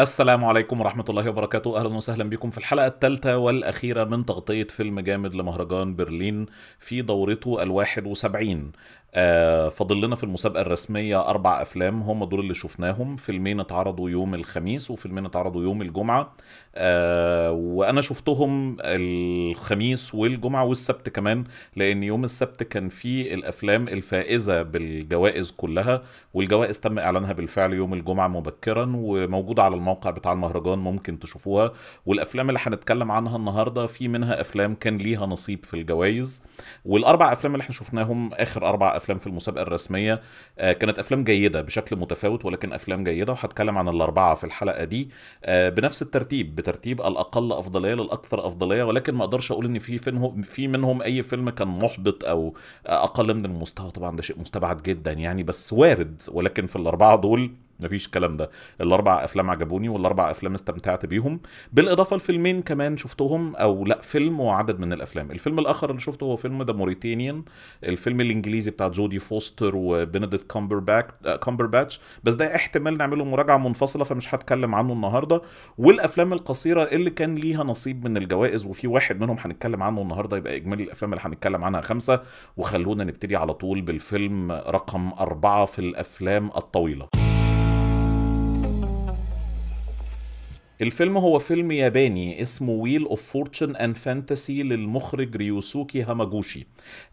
السلام عليكم ورحمة الله وبركاته أهلا وسهلا بكم في الحلقة الثالثة والأخيرة من تغطية فيلم جامد لمهرجان برلين في دورته الواحد وسبعين آه، فاضل لنا في المسابقه الرسميه اربع افلام هم دول اللي شفناهم فيلمين اتعرضوا يوم الخميس وفيلمين اتعرضوا يوم الجمعه آه، وانا شفتهم الخميس والجمعه والسبت كمان لان يوم السبت كان فيه الافلام الفائزه بالجوائز كلها والجوائز تم اعلانها بالفعل يوم الجمعه مبكرا وموجوده على الموقع بتاع المهرجان ممكن تشوفوها والافلام اللي هنتكلم عنها النهارده في منها افلام كان ليها نصيب في الجوائز والاربع افلام اللي احنا شفناهم اخر اربع افلام في المسابقه الرسميه آه، كانت افلام جيده بشكل متفاوت ولكن افلام جيده وهتكلم عن الاربعه في الحلقه دي آه، بنفس الترتيب بترتيب الاقل افضليه للاكثر افضليه ولكن ما اقدرش اقول ان في في منهم اي فيلم كان محبط او اقل من المستوى طبعا ده شيء مستبعد جدا يعني بس وارد ولكن في الاربعه دول مفيش الكلام ده الاربع افلام عجبوني والاربع افلام استمتعت بيهم بالاضافه لفيلمين كمان شفتهم او لا فيلم وعدد من الافلام الفيلم الاخر اللي شفته هو فيلم ذا موريتانيان الفيلم الانجليزي بتاع جودي فوستر وبنديكت كامبر باتش بس ده احتمال نعمله مراجعه منفصله فمش هتكلم عنه النهارده والافلام القصيره اللي كان ليها نصيب من الجوائز وفي واحد منهم هنتكلم عنه النهارده يبقى اجمالي الافلام اللي هنتكلم عنها خمسه وخلونا نبتدي على طول بالفيلم رقم اربعه في الافلام الطويله الفيلم هو فيلم ياباني اسمه ويل اوف فورتشن اند فانتسي للمخرج ريوسوكي هاماجوشي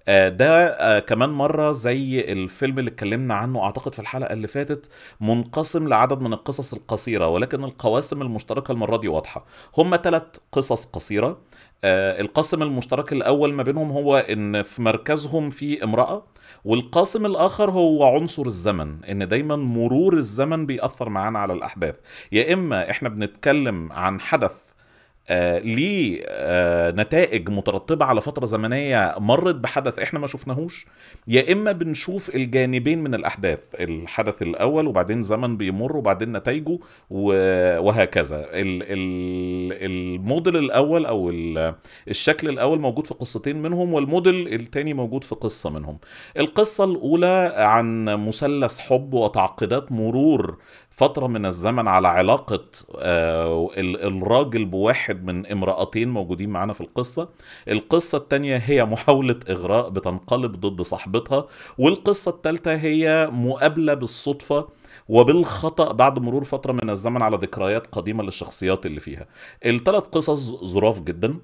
آه، ده آه، كمان مره زي الفيلم اللي اتكلمنا عنه اعتقد في الحلقه اللي فاتت منقسم لعدد من القصص القصيره ولكن القواسم المشتركه المره دي واضحه هما ثلاث قصص قصيره آه، القاسم المشترك الاول ما بينهم هو ان في مركزهم في امراه والقاسم الاخر هو عنصر الزمن ان دايما مرور الزمن بيأثر معانا على الاحداث يا اما احنا بنتكلم عن حدث آه، ليه آه، نتائج مترتبه على فتره زمنيه مرت بحدث احنا ما شفناهوش يا اما بنشوف الجانبين من الاحداث الحدث الاول وبعدين زمن بيمر وبعدين نتائجه وهكذا الموديل الاول او الشكل الاول موجود في قصتين منهم والموديل الثاني موجود في قصه منهم القصه الاولى عن مثلث حب وتعقيدات مرور فتره من الزمن على علاقه آه، الراجل بواحد واحد من امرأتين موجودين معانا في القصة القصة التانية هي محاولة إغراء بتنقلب ضد صاحبتها والقصة التالتة هي مقابلة بالصدفة وبالخطأ بعد مرور فترة من الزمن على ذكريات قديمة للشخصيات اللي فيها الثلاث قصص ظراف جدا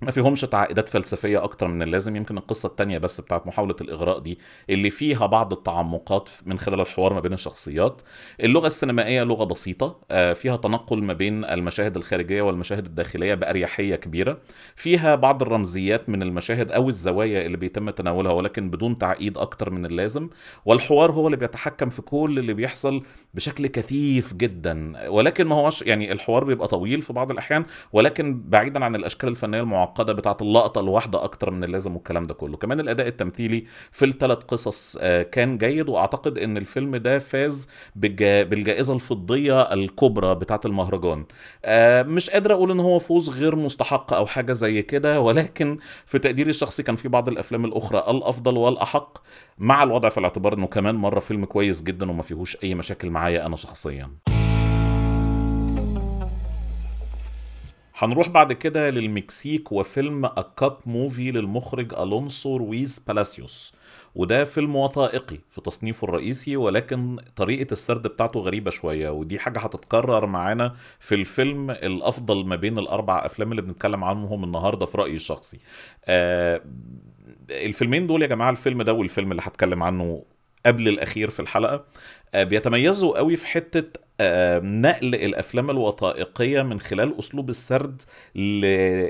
ما فيهمش تعقيدات فلسفية أكتر من اللازم يمكن القصة التانية بس بتاعت محاولة الإغراء دي اللي فيها بعض التعمقات من خلال الحوار ما بين الشخصيات اللغة السينمائية لغة بسيطة آه، فيها تنقل ما بين المشاهد الخارجية والمشاهد الداخلية بأريحية كبيرة فيها بعض الرمزيات من المشاهد أو الزوايا اللي بيتم تناولها ولكن بدون تعقيد أكتر من اللازم والحوار هو اللي بيتحكم في كل اللي بيحصل بشكل كثيف جدا ولكن ما هوش يعني الحوار بيبقى طويل في بعض الأحيان ولكن بعيدا عن الأشكال الفنية المعقدة المعقده بتاعه اللقطه الواحده اكتر من اللازم والكلام ده كله كمان الاداء التمثيلي في الثلاث قصص آه، كان جيد واعتقد ان الفيلم ده فاز بالجائزه الفضيه الكبرى بتاعه المهرجان آه، مش قادر اقول ان هو فوز غير مستحق او حاجه زي كده ولكن في تقديري الشخصي كان في بعض الافلام الاخرى الافضل والاحق مع الوضع في الاعتبار انه كمان مره فيلم كويس جدا وما فيهوش اي مشاكل معايا انا شخصيا هنروح بعد كده للمكسيك وفيلم A Cup موفي للمخرج ألونسو رويز بالاسيوس وده فيلم وثائقي في تصنيفه الرئيسي ولكن طريقة السرد بتاعته غريبة شوية ودي حاجة هتتكرر معانا في الفيلم الأفضل ما بين الأربع أفلام اللي بنتكلم عنهم النهاردة في رأيي الشخصي آه الفيلمين دول يا جماعة الفيلم ده والفيلم اللي هتكلم عنه قبل الاخير في الحلقه آه، بيتميزوا قوي في حته آه، نقل الافلام الوثائقيه من خلال اسلوب السرد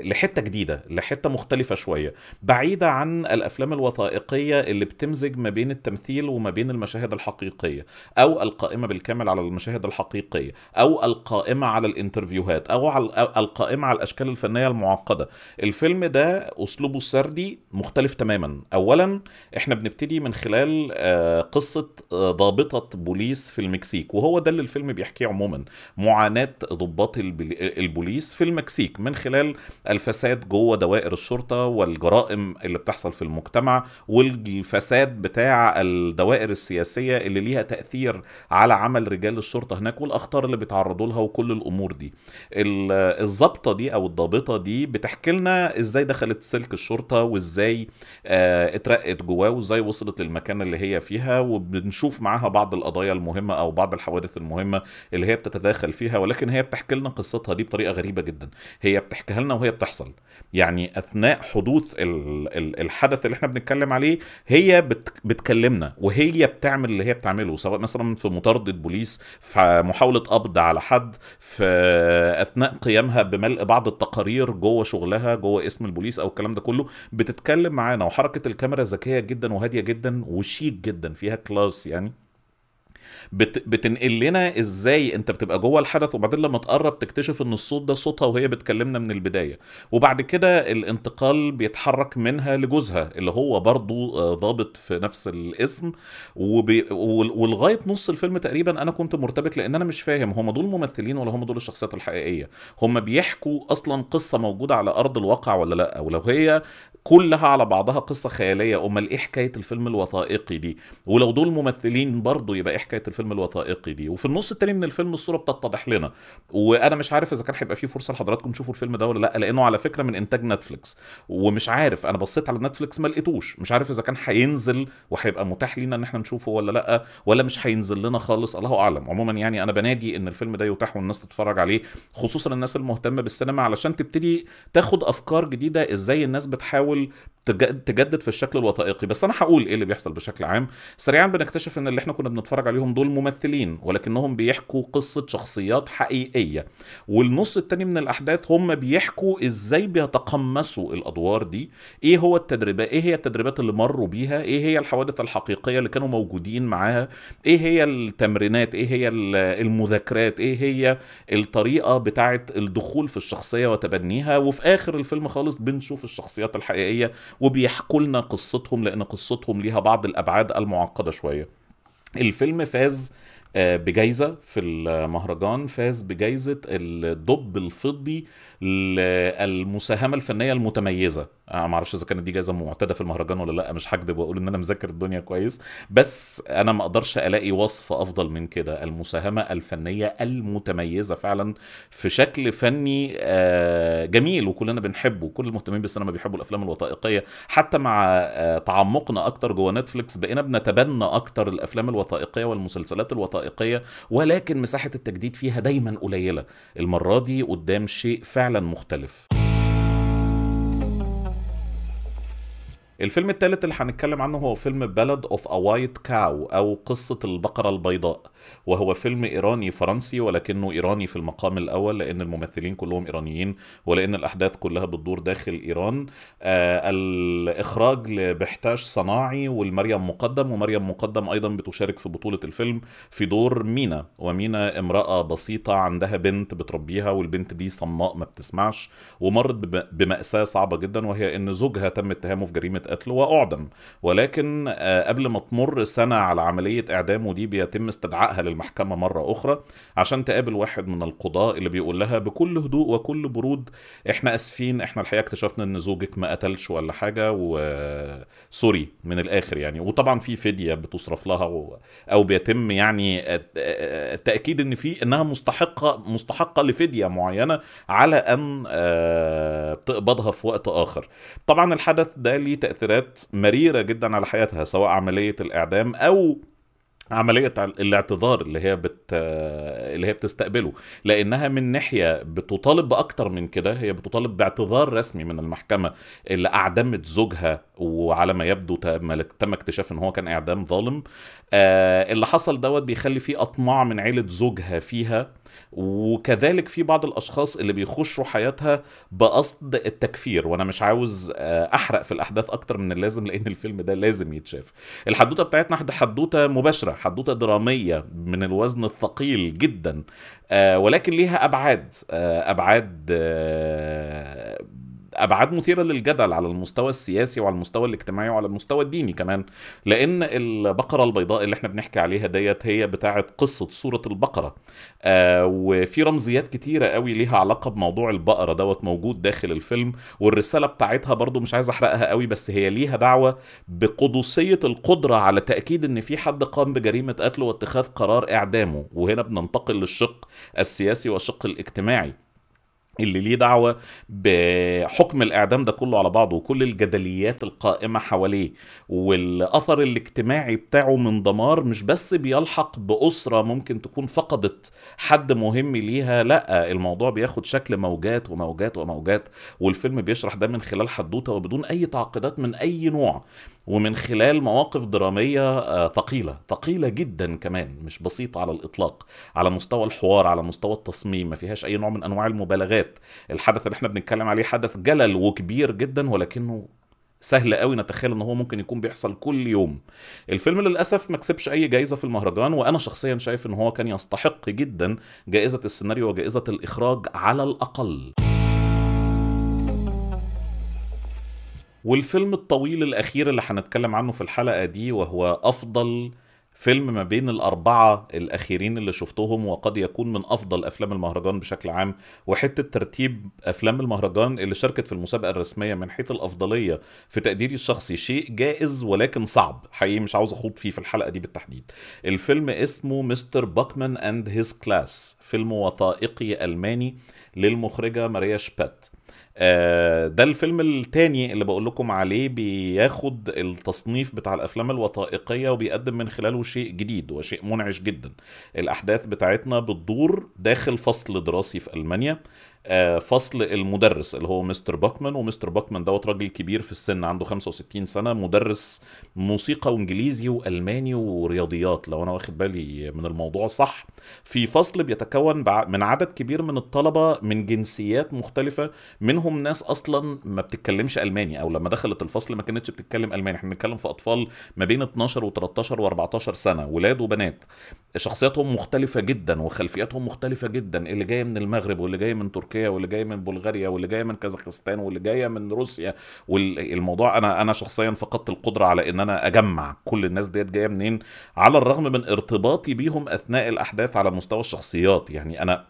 لحته جديده لحته مختلفه شويه بعيده عن الافلام الوثائقيه اللي بتمزج ما بين التمثيل وما بين المشاهد الحقيقيه او القائمه بالكامل على المشاهد الحقيقيه او القائمه على الانترفيوهات او على القائمه على الاشكال الفنيه المعقده الفيلم ده اسلوبه السردي مختلف تماما اولا احنا بنبتدي من خلال آه، قصه ضابطه البوليس في المكسيك وهو ده اللي الفيلم بيحكيه عموما معاناة ضباط البوليس في المكسيك من خلال الفساد جوه دوائر الشرطة والجرائم اللي بتحصل في المجتمع والفساد بتاع الدوائر السياسية اللي ليها تأثير على عمل رجال الشرطة هناك والأخطار اللي بيتعرضوا لها وكل الأمور دي الضابطة دي أو الضابطة دي بتحكي لنا إزاي دخلت سلك الشرطة وإزاي آه، اترقت جواه وإزاي وصلت للمكان اللي هي فيها وبنشوف معاها بعض القضايا القضايا المهمه او بعض الحوادث المهمه اللي هي بتتداخل فيها ولكن هي بتحكي لنا قصتها دي بطريقه غريبه جدا هي بتحكيها لنا وهي بتحصل يعني اثناء حدوث الحدث اللي احنا بنتكلم عليه هي بتكلمنا وهي بتعمل اللي هي بتعمله سواء مثلا في مطارده بوليس في محاوله قبض على حد في اثناء قيامها بملء بعض التقارير جوه شغلها جوه اسم البوليس او الكلام ده كله بتتكلم معانا وحركه الكاميرا ذكيه جدا وهاديه جدا وشيك جدا فيها كلاس يعني بت بتنقل لنا ازاي انت بتبقى جوه الحدث وبعدين لما تقرب تكتشف ان الصوت ده صوتها وهي بتكلمنا من البدايه وبعد كده الانتقال بيتحرك منها لجوزها اللي هو برضو آه، ضابط في نفس الاسم وبي ولغايه نص الفيلم تقريبا انا كنت مرتبك لان انا مش فاهم هم دول ممثلين ولا هم دول الشخصيات الحقيقيه هم بيحكوا اصلا قصه موجوده على ارض الواقع ولا لا ولو هي كلها على بعضها قصه خياليه امال ايه حكايه الفيلم الوثائقي دي ولو دول ممثلين برضو يبقى ايه حكايه الفيلم الفيلم الوثائقي دي وفي النص التاني من الفيلم الصوره بتتضح لنا وانا مش عارف اذا كان هيبقى في فرصه لحضراتكم تشوفوا الفيلم ده ولا لا لانه على فكره من انتاج نتفليكس ومش عارف انا بصيت على نتفليكس ما لقيتوش مش عارف اذا كان هينزل وهيبقى متاح لينا ان احنا نشوفه ولا لا ولا مش هينزل لنا خالص الله اعلم عموما يعني انا بنادي ان الفيلم ده يتاح والناس تتفرج عليه خصوصا الناس المهتمه بالسينما علشان تبتدي تاخد افكار جديده ازاي الناس بتحاول تجدد في الشكل الوثائقي بس انا هقول ايه اللي بيحصل بشكل عام سريعا بنكتشف ان اللي احنا كنا بنتفرج عليهم دول ممثلين ولكنهم بيحكوا قصه شخصيات حقيقيه والنص التاني من الاحداث هم بيحكوا ازاي بيتقمصوا الادوار دي ايه هو التدريبات ايه هي التدريبات اللي مروا بيها ايه هي الحوادث الحقيقيه اللي كانوا موجودين معاها ايه هي التمرينات ايه هي المذاكرات ايه هي الطريقه بتاعه الدخول في الشخصيه وتبنيها وفي اخر الفيلم خالص بنشوف الشخصيات الحقيقيه وبيحكوا لنا قصتهم لان قصتهم ليها بعض الابعاد المعقده شويه الفيلم فاز آه، بجايزه في المهرجان فاز بجايزه الدب الفضي للمساهمه الفنيه المتميزه انا آه، ما اعرفش اذا كانت دي جايزه معتاده في المهرجان ولا لا مش هكدب واقول ان انا مذاكر الدنيا كويس بس انا ما اقدرش الاقي وصف افضل من كده المساهمه الفنيه المتميزه فعلا في شكل فني آه، جميل وكلنا بنحبه كل المهتمين بالسينما بيحبوا الافلام الوثائقيه حتى مع تعمقنا اكتر جوه نتفليكس بقينا بنتبنى اكتر الافلام الوثائقيه والمسلسلات الوثائقيه وثائقيه ولكن مساحه التجديد فيها دايما قليله المره دي قدام شيء فعلا مختلف الفيلم الثالث اللي هنتكلم عنه هو فيلم بلد اوف ا وايت كاو او قصه البقره البيضاء وهو فيلم ايراني فرنسي ولكنه ايراني في المقام الاول لان الممثلين كلهم ايرانيين ولان الاحداث كلها بتدور داخل ايران آه الاخراج لبحتاش صناعي والمريم مقدم ومريم مقدم ايضا بتشارك في بطوله الفيلم في دور مينا ومينا امراه بسيطه عندها بنت بتربيها والبنت دي صماء ما بتسمعش ومرت بماساه صعبه جدا وهي ان زوجها تم اتهامه في جريمه قتل وأعدم ولكن آه، قبل ما تمر سنة على عملية إعدامه دي بيتم استدعائها للمحكمة مرة أخرى عشان تقابل واحد من القضاء اللي بيقول لها بكل هدوء وكل برود إحنا آسفين إحنا الحقيقة اكتشفنا إن زوجك ما قتلش ولا حاجة وسوري آه، من الآخر يعني وطبعا في فدية بتصرف لها أو بيتم يعني آه، تأكيد إن في إنها مستحقة مستحقة لفدية معينة على أن تقبضها في وقت آخر طبعا الحدث ده ليه تأثير تأثيرات مريرة جدا على حياتها سواء عملية الإعدام أو عملية الاعتذار اللي هي بت اللي هي بتستقبله لأنها من ناحية بتطالب بأكتر من كده هي بتطالب باعتذار رسمي من المحكمة اللي أعدمت زوجها وعلى ما يبدو تم اكتشاف إن هو كان إعدام ظالم آه اللي حصل دوت بيخلي فيه أطماع من عيلة زوجها فيها وكذلك في بعض الاشخاص اللي بيخشوا حياتها بقصد التكفير وانا مش عاوز آه، احرق في الاحداث اكتر من اللازم لان الفيلم ده لازم يتشاف الحدوته بتاعتنا حدوته مباشره حدوته دراميه من الوزن الثقيل جدا آه، ولكن ليها ابعاد آه، ابعاد ابعاد مثيره للجدل على المستوى السياسي وعلى المستوى الاجتماعي وعلى المستوى الديني كمان لان البقره البيضاء اللي احنا بنحكي عليها ديت هي بتاعه قصه سوره البقره آه وفي رمزيات كتيره قوي ليها علاقه بموضوع البقره دوت موجود داخل الفيلم والرساله بتاعتها برضو مش عايز احرقها قوي بس هي ليها دعوه بقدسيه القدره على تاكيد ان في حد قام بجريمه قتل واتخاذ قرار اعدامه وهنا بننتقل للشق السياسي والشق الاجتماعي اللي ليه دعوة بحكم الإعدام ده كله على بعضه وكل الجدليات القائمة حواليه والأثر الاجتماعي بتاعه من دمار مش بس بيلحق بأسرة ممكن تكون فقدت حد مهم ليها لا الموضوع بياخد شكل موجات وموجات وموجات والفيلم بيشرح ده من خلال حدوتة وبدون أي تعقيدات من أي نوع ومن خلال مواقف درامية آه، ثقيلة ثقيلة جدا كمان مش بسيطة على الإطلاق على مستوى الحوار على مستوى التصميم ما فيهاش أي نوع من أنواع المبالغات الحدث اللي احنا بنتكلم عليه حدث جلل وكبير جدا ولكنه سهل قوي نتخيل ان هو ممكن يكون بيحصل كل يوم الفيلم للاسف ما كسبش اي جائزه في المهرجان وانا شخصيا شايف ان هو كان يستحق جدا جائزه السيناريو وجائزه الاخراج على الاقل والفيلم الطويل الأخير اللي هنتكلم عنه في الحلقة دي وهو أفضل فيلم ما بين الأربعة الأخيرين اللي شفتهم وقد يكون من أفضل أفلام المهرجان بشكل عام وحتة ترتيب أفلام المهرجان اللي شاركت في المسابقة الرسمية من حيث الأفضلية في تقديري الشخصي شيء جائز ولكن صعب حقيقي مش عاوز أخوض فيه في الحلقة دي بالتحديد الفيلم اسمه مستر باكمان أند هيز كلاس فيلم وثائقي ألماني للمخرجة ماريا شبات آه، ده الفيلم التاني اللي بقول لكم عليه بياخد التصنيف بتاع الافلام الوثائقيه وبيقدم من خلاله شيء جديد وشيء منعش جدا الاحداث بتاعتنا بتدور داخل فصل دراسي في المانيا آه، فصل المدرس اللي هو مستر باكمان ومستر باكمان دوت راجل كبير في السن عنده 65 سنه مدرس موسيقى وانجليزي والماني ورياضيات لو انا واخد بالي من الموضوع صح في فصل بيتكون من عدد كبير من الطلبه من جنسيات مختلفه منهم ناس اصلا ما بتتكلمش الماني او لما دخلت الفصل ما كانتش بتتكلم الماني احنا بنتكلم في اطفال ما بين 12 و13 و14 سنه ولاد وبنات شخصياتهم مختلفه جدا وخلفياتهم مختلفه جدا اللي جايه من المغرب واللي جايه من تركيا تركيا واللي جاي من بلغاريا واللي جايه من كازاخستان واللي جايه من روسيا والموضوع انا انا شخصيا فقدت القدره على ان انا اجمع كل الناس ديت جايه منين على الرغم من ارتباطي بيهم اثناء الاحداث على مستوى الشخصيات يعني انا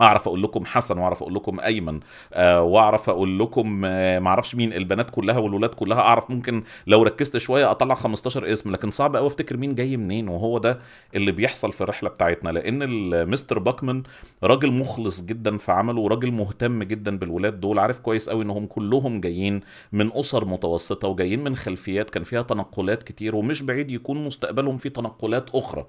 اعرف اقول لكم حسن واعرف اقول لكم ايمن آه واعرف اقول لكم آه معرفش مين البنات كلها والولاد كلها اعرف ممكن لو ركزت شويه اطلع 15 اسم لكن صعب قوي افتكر مين جاي منين وهو ده اللي بيحصل في الرحله بتاعتنا لان مستر باكمان راجل مخلص جدا في عمله وراجل مهتم جدا بالولاد دول عارف كويس قوي انهم كلهم جايين من اسر متوسطه وجايين من خلفيات كان فيها تنقلات كتير ومش بعيد يكون مستقبلهم في تنقلات اخرى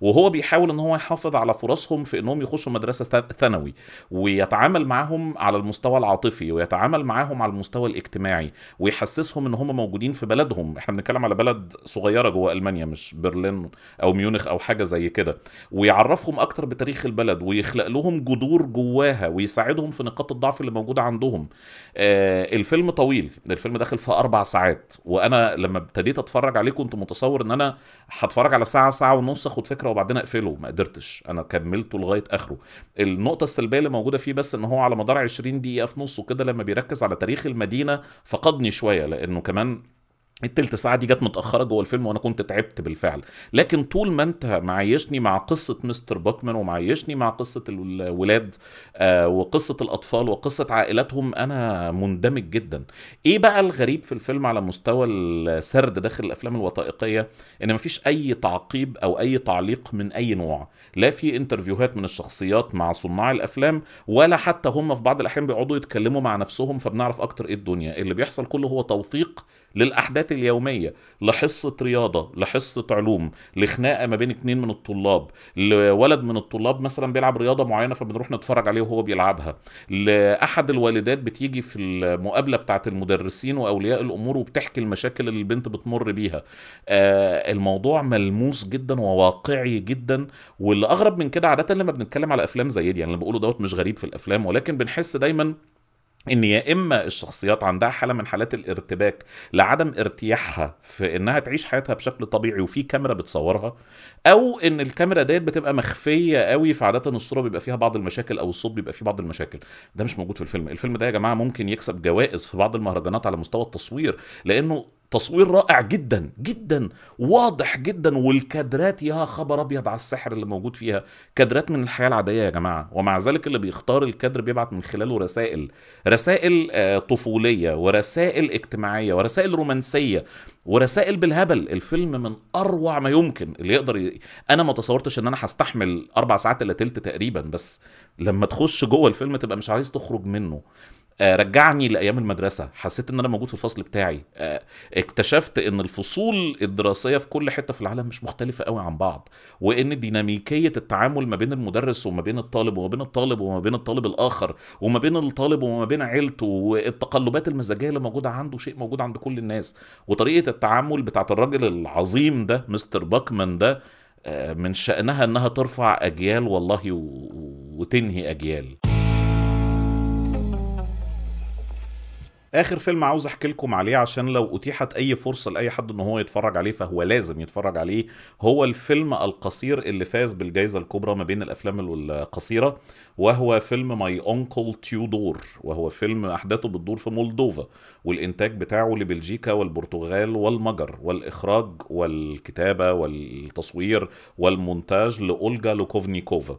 وهو بيحاول ان هو يحافظ على فرصهم في انهم يخشوا مدرسه ثانيه ثانوي ويتعامل معاهم على المستوى العاطفي ويتعامل معاهم على المستوى الاجتماعي ويحسسهم ان هم موجودين في بلدهم احنا بنتكلم على بلد صغيره جوه المانيا مش برلين او ميونخ او حاجه زي كده ويعرفهم اكتر بتاريخ البلد ويخلق لهم جذور جواها ويساعدهم في نقاط الضعف اللي موجوده عندهم آه الفيلم طويل الفيلم داخل في اربع ساعات وانا لما ابتديت اتفرج عليه كنت متصور ان انا هتفرج على ساعه ساعه ونص اخد فكره وبعدين اقفله ما قدرتش انا كملته لغايه اخره النقطه النقطه السلبيه اللي موجوده فيه بس ان هو على مدار 20 دقيقه في نصه كده لما بيركز على تاريخ المدينه فقدني شويه لانه كمان التلت ساعة دي جت متأخرة جوه الفيلم وأنا كنت تعبت بالفعل، لكن طول ما أنت معيشني مع قصة مستر باكمان ومعيشني مع قصة الولاد آه، وقصة الأطفال وقصة عائلاتهم أنا مندمج جدا. إيه بقى الغريب في الفيلم على مستوى السرد داخل الأفلام الوثائقية؟ إن مفيش أي تعقيب أو أي تعليق من أي نوع، لا في انترفيوهات من الشخصيات مع صناع الأفلام ولا حتى هم في بعض الأحيان بيقعدوا يتكلموا مع نفسهم فبنعرف أكتر إيه الدنيا، اللي بيحصل كله هو توثيق للأحداث الحاجات اليوميه لحصه رياضه لحصه علوم لخناقه ما بين اتنين من الطلاب لولد من الطلاب مثلا بيلعب رياضه معينه فبنروح نتفرج عليه وهو بيلعبها لاحد الوالدات بتيجي في المقابله بتاعه المدرسين واولياء الامور وبتحكي المشاكل اللي البنت بتمر بيها آه الموضوع ملموس جدا وواقعي جدا واللي اغرب من كده عاده لما بنتكلم على افلام زي دي يعني اللي بقوله دوت مش غريب في الافلام ولكن بنحس دايما ان يا اما الشخصيات عندها حاله من حالات الارتباك لعدم ارتياحها في انها تعيش حياتها بشكل طبيعي وفي كاميرا بتصورها او ان الكاميرا ديت بتبقى مخفيه قوي فعاده الصوره بيبقى فيها بعض المشاكل او الصوت بيبقى فيه بعض المشاكل ده مش موجود في الفيلم الفيلم ده يا جماعه ممكن يكسب جوائز في بعض المهرجانات على مستوى التصوير لانه تصوير رائع جدا جدا واضح جدا والكادرات يا خبر ابيض على السحر اللي موجود فيها كادرات من الحياه العاديه يا جماعه ومع ذلك اللي بيختار الكادر بيبعت من خلاله رسائل رسائل آه، طفوليه ورسائل اجتماعيه ورسائل رومانسيه ورسائل بالهبل الفيلم من اروع ما يمكن اللي يقدر انا ما تصورتش ان انا هستحمل اربع ساعات الا تلت تقريبا بس لما تخش جوه الفيلم تبقى مش عايز تخرج منه آه، رجعني لايام المدرسه حسيت ان انا موجود في الفصل بتاعي آه، اكتشفت ان الفصول الدراسيه في كل حته في العالم مش مختلفه قوي عن بعض وان ديناميكيه التعامل ما بين المدرس وما بين الطالب وما بين الطالب وما بين الطالب الاخر وما بين الطالب وما بين عيلته والتقلبات المزاجيه اللي موجوده عنده شيء موجود عند كل الناس وطريقه التعامل بتاعت الراجل العظيم ده مستر باكمان ده آه، من شأنها أنها ترفع أجيال والله وتنهي أجيال اخر فيلم عاوز احكي لكم عليه عشان لو اتيحت اي فرصه لاي حد ان هو يتفرج عليه فهو لازم يتفرج عليه هو الفيلم القصير اللي فاز بالجائزه الكبرى ما بين الافلام القصيره وهو فيلم ماي انكل تيودور وهو فيلم احداثه بتدور في مولدوفا والانتاج بتاعه لبلجيكا والبرتغال والمجر والاخراج والكتابه والتصوير والمونتاج لاولجا لوكوفنيكوفا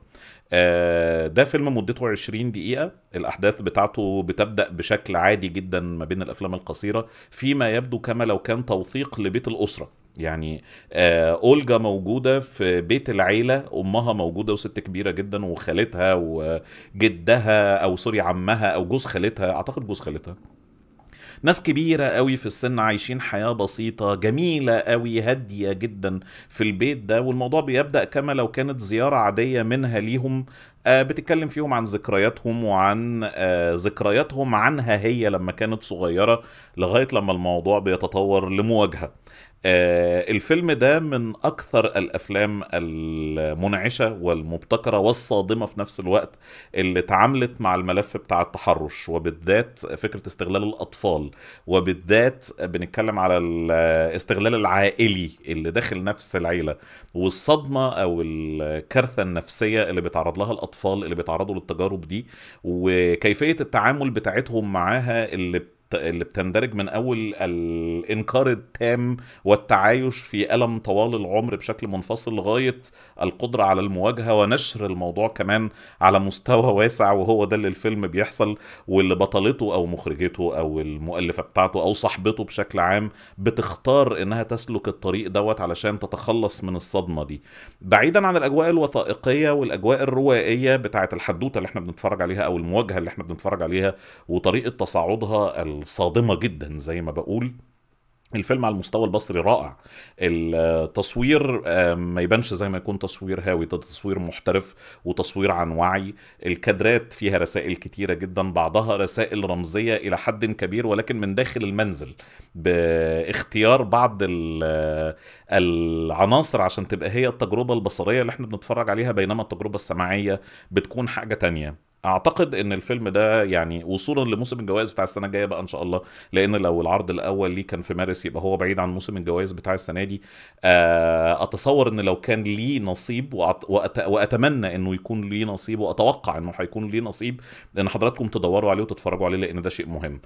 آه، ده فيلم مدته 20 دقيقة الأحداث بتاعته بتبدأ بشكل عادي جدا ما بين الأفلام القصيرة فيما يبدو كما لو كان توثيق لبيت الأسرة يعني آه اولجا موجوده في بيت العيله امها موجوده وست كبيره جدا وخالتها وجدها او سوري عمها او جوز خالتها اعتقد جوز خالتها ناس كبيره قوي في السن عايشين حياه بسيطه جميله قوي هاديه جدا في البيت ده والموضوع بيبدا كما لو كانت زياره عاديه منها ليهم آه، بتتكلم فيهم عن ذكرياتهم وعن آه، ذكرياتهم عنها هي لما كانت صغيره لغايه لما الموضوع بيتطور لمواجهه آه الفيلم ده من اكثر الافلام المنعشه والمبتكره والصادمه في نفس الوقت اللي اتعاملت مع الملف بتاع التحرش وبالذات فكره استغلال الاطفال وبالذات بنتكلم على الاستغلال العائلي اللي داخل نفس العيله والصدمه او الكارثه النفسيه اللي بيتعرض لها الاطفال اللي بيتعرضوا للتجارب دي وكيفيه التعامل بتاعتهم معاها اللي اللي بتندرج من اول الانكار التام والتعايش في الم طوال العمر بشكل منفصل لغايه القدره على المواجهه ونشر الموضوع كمان على مستوى واسع وهو ده اللي الفيلم بيحصل واللي بطلته او مخرجته او المؤلفه بتاعته او صاحبته بشكل عام بتختار انها تسلك الطريق دوت علشان تتخلص من الصدمه دي بعيدا عن الاجواء الوثائقيه والاجواء الروائيه بتاعه الحدوته اللي احنا بنتفرج عليها او المواجهه اللي احنا بنتفرج عليها وطريقه تصاعدها الصادمه جدا زي ما بقول الفيلم على المستوى البصري رائع التصوير آه، ما يبانش زي ما يكون تصوير هاوي ده تصوير محترف وتصوير عن وعي الكادرات فيها رسائل كتيرة جدا بعضها رسائل رمزية إلى حد كبير ولكن من داخل المنزل باختيار بعض آه، العناصر عشان تبقى هي التجربة البصرية اللي احنا بنتفرج عليها بينما التجربة السماعية بتكون حاجة تانية اعتقد ان الفيلم ده يعني وصولا لموسم الجوائز بتاع السنه الجايه بقى ان شاء الله لان لو العرض الاول ليه كان في مارس يبقى هو بعيد عن موسم الجوائز بتاع السنه دي آه، اتصور ان لو كان ليه نصيب وأت... واتمنى انه يكون ليه نصيب واتوقع انه هيكون ليه نصيب ان حضراتكم تدوروا عليه وتتفرجوا عليه لان ده شيء مهم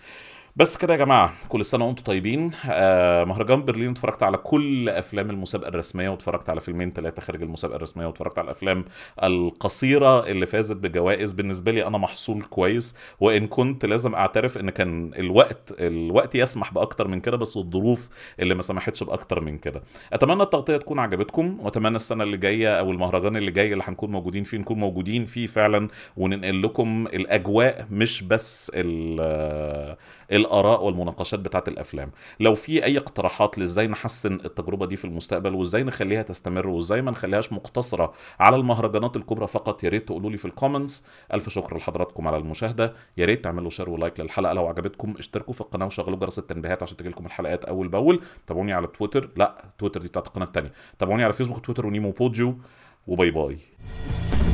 بس كده يا جماعه كل سنه وانتم طيبين آه مهرجان برلين اتفرجت على كل افلام المسابقه الرسميه واتفرجت على فيلمين ثلاثه خارج المسابقه الرسميه واتفرجت على الافلام القصيره اللي فازت بجوائز بالنسبه لي انا محصول كويس وان كنت لازم اعترف ان كان الوقت الوقت يسمح باكتر من كده بس الظروف اللي ما سمحتش باكتر من كده اتمنى التغطيه تكون عجبتكم واتمنى السنه اللي جايه او المهرجان اللي جاي اللي هنكون موجودين فيه نكون موجودين فيه فعلا وننقل لكم الاجواء مش بس ال الاراء والمناقشات بتاعه الافلام لو في اي اقتراحات لازاي نحسن التجربه دي في المستقبل وازاي نخليها تستمر وازاي ما نخليهاش مقتصره على المهرجانات الكبرى فقط يا ريت تقولوا لي في الكومنتس الف شكر لحضراتكم على المشاهده يا ريت تعملوا شير ولايك للحلقه لو عجبتكم اشتركوا في القناه وشغلوا جرس التنبيهات عشان تجيلكم الحلقات اول باول تابعوني على تويتر لا تويتر دي بتاعت القناه الثانيه تابعوني على فيسبوك تويتر ونيمو بوديو وباي باي